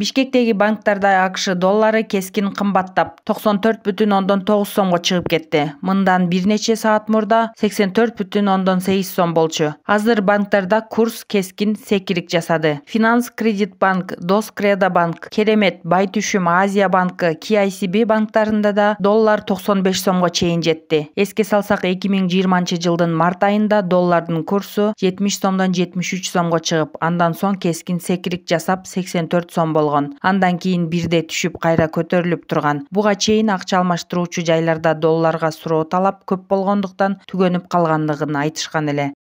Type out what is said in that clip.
бишкектеги банктарда акш доллары кескин кымбаттап токсон төрт бүтүн ондон тогуз сомго чыгып кетти мындан бир нече саат мурда сексен төрт бүтүн ондон сегиз сом болчу азыр банктарда курс кескин секирик жасады финанс кредит банк дос кредо банк керемет бай түшүм азия банкы kicb банктарында да доллар токсон беш сомго чейин жетти эске салсак эки миң жыйырманчы жылдын март айында доллардын курсу жетимиш сомдон жетимиш үч сомго чыгып андан соң кескин секирик жасап сексен төрт сом болгон болгон андан кийин бирде түшүп кайра көтөрүлүп турган буга чейин акча алмаштыруучу жайларда долларга суроо талап көп болгондуктан түгөнүп калгандыгын айтышкан эле